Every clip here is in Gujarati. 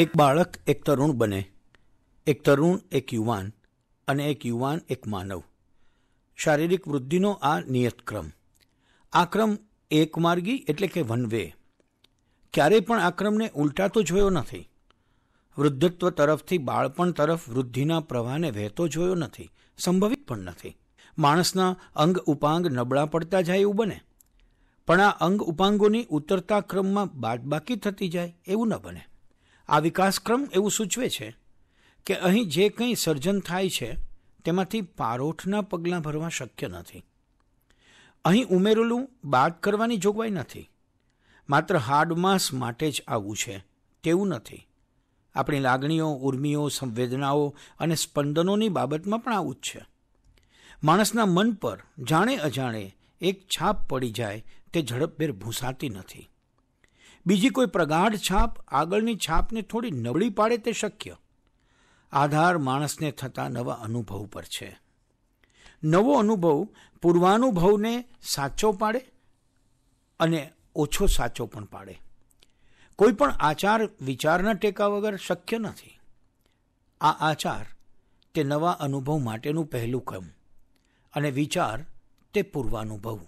એક બાળક એક તરુણ બને એક તરુણ એક યુવાન અને એક યુવાન એક માનવ શારીરિક વૃદ્ધિનો આ નિયત ક્રમ આ ક્રમ એકમાર્ગી એટલે કે વન વે ક્યારેય પણ આ ક્રમને ઉલટાતો જોયો નથી વૃદ્ધત્વ તરફથી બાળપણ તરફ વૃદ્ધિના પ્રવાહને વહેતો જોયો નથી સંભવિત પણ નથી માણસના અંગ ઉપાંગ નબળા પડતા જાય એવું બને પણ આ અંગ ઉપાંગોની ઉતરતા ક્રમમાં બાદબાકી થતી જાય એવું ન બને આ વિકાસક્રમ એવું સૂચવે છે કે અહીં જે કંઈ સર્જન થાય છે તેમાંથી પારોઠના પગલાં ભરવા શક્ય નથી અહીં ઉમેરેલું બાદ કરવાની જોગવાઈ નથી માત્ર હાડમાસ માટે જ આવું છે તેવું નથી આપણી લાગણીઓ ઉર્મિઓ સંવેદનાઓ અને સ્પંદનોની બાબતમાં પણ આવું જ છે માણસના મન પર જાણે અજાણે એક છાપ પડી જાય તે ઝડપભેર ભૂસાતી નથી બીજી કોઈ પ્રગાઢ છાપ આગળની છાપને થોડી નબળી પાડે તે શક્ય આધાર માણસને થતા નવા અનુભવ પર છે નવો અનુભવ પૂર્વાનુભવને સાચો પાડે અને ઓછો સાચો પણ પાડે કોઈ પણ આચાર વિચારના ટેકા વગર શક્ય નથી આ આચાર તે નવા અનુભવ માટેનું પહેલું કમ અને વિચાર તે પૂર્વાનુભવ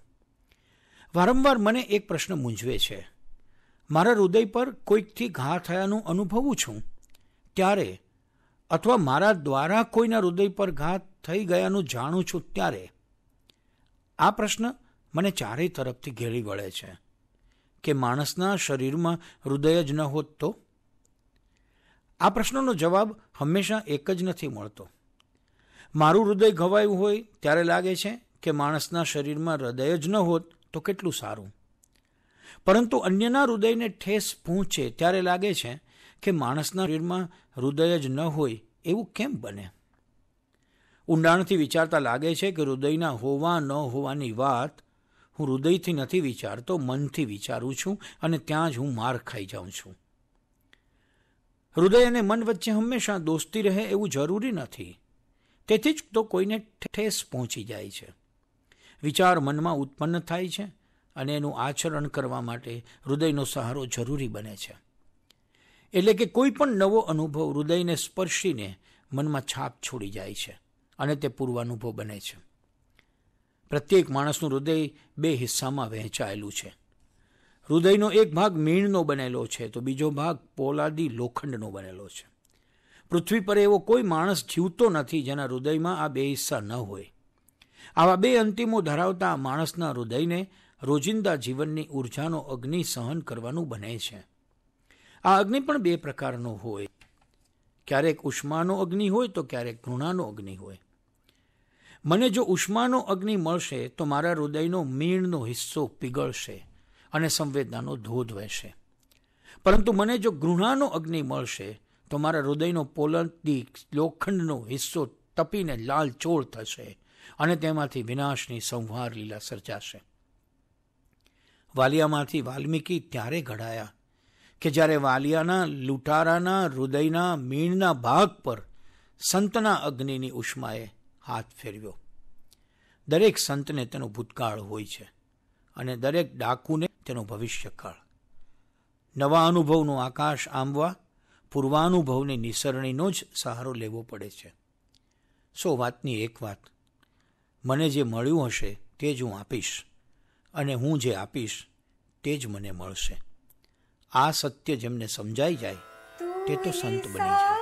વારંવાર મને એક પ્રશ્ન મૂંઝવે છે મારા હૃદય પર કોઈકથી ઘા થયાનું અનુભવું છું ત્યારે અથવા મારા દ્વારા કોઈના હૃદય પર ઘા થઈ ગયાનું જાણું છું ત્યારે આ પ્રશ્ન મને ચારેય તરફથી ઘેરી વળે છે કે માણસના શરીરમાં હૃદય જ ન હોત તો આ પ્રશ્નનો જવાબ હંમેશા એક જ નથી મળતો મારું હૃદય ઘવાયું હોય ત્યારે લાગે છે કે માણસના શરીરમાં હૃદય જ ન હોત તો કેટલું સારું પરંતુ અન્યના હૃદયને ઠેસ પહોંચે ત્યારે લાગે છે કે માણસના શરીરમાં હૃદય જ ન હોય એવું કેમ બને ઊંડાણથી વિચારતા લાગે છે કે હૃદયના હોવા ન હોવાની વાત હું હૃદયથી નથી વિચારતો મનથી વિચારું છું અને ત્યાં જ હું માર ખાઈ જાઉં છું હૃદય અને મન વચ્ચે હંમેશા દોસ્તી રહે એવું જરૂરી નથી તેથી જ તો કોઈને ઠેસ પહોંચી જાય છે વિચાર મનમાં ઉત્પન્ન થાય છે અને એનું આચરણ કરવા માટે હૃદયનો સહારો જરૂરી બને છે એટલે કે કોઈ પણ નવો અનુભવ હૃદયને સ્પર્શીને મનમાં છાપ છોડી જાય છે અને તે પૂર્વાનુભવ બને છે પ્રત્યેક માણસનું હૃદય બે હિસ્સામાં વહેંચાયેલું છે હૃદયનો એક ભાગ મીણનો બનેલો છે તો બીજો ભાગ પોલાદી લોખંડનો બનેલો છે પૃથ્વી પર એવો કોઈ માણસ જીવતો નથી જેના હૃદયમાં આ બે હિસ્સા ન હોય આવા બે અંતિમો ધરાવતા માણસના હૃદયને રોજિંદા જીવનની ઉર્જાનો અગ્નિ સહન કરવાનું બને છે આ અગ્નિ પણ બે પ્રકારનો હોય ક્યારેક ઉષ્માનો અગ્નિ હોય તો ક્યારેક ઘૃણાનો અગ્નિ હોય મને જો ઉષ્માનો અગ્નિ મળશે તો મારા હૃદયનો મીણનો હિસ્સો પીગળશે અને સંવેદનાનો ધોધ વહેશે પરંતુ મને જો ઘૃણાનો અગ્નિ મળશે તો મારા હૃદયનો પોલંદી લોખંડનો હિસ્સો તપીને લાલચોળ થશે અને તેમાંથી વિનાશની સંહાર લીલા સર્જાશે વાલિયામાંથી વાલ્મીકી ત્યારે ઘડાયા કે જ્યારે વાલિયાના લૂંટારાના હૃદયના મીણના ભાગ પર સંતના અગ્નિની ઉષ્માએ હાથ ફેરવ્યો દરેક સંતને તેનો ભૂતકાળ હોય છે અને દરેક ડાકુને તેનો ભવિષ્યકાળ નવા અનુભવનું આકાશ આંબવા પૂર્વાનુભવની નિસરણીનો જ સહારો લેવો પડે છે સો વાતની એક વાત મને જે મળ્યું હશે તે જ હું આપીશ અને હું જે આપીશ તે જ મને મળશે આ સત્ય જેમને સમજાઈ જાય તે તો સંત બની જાય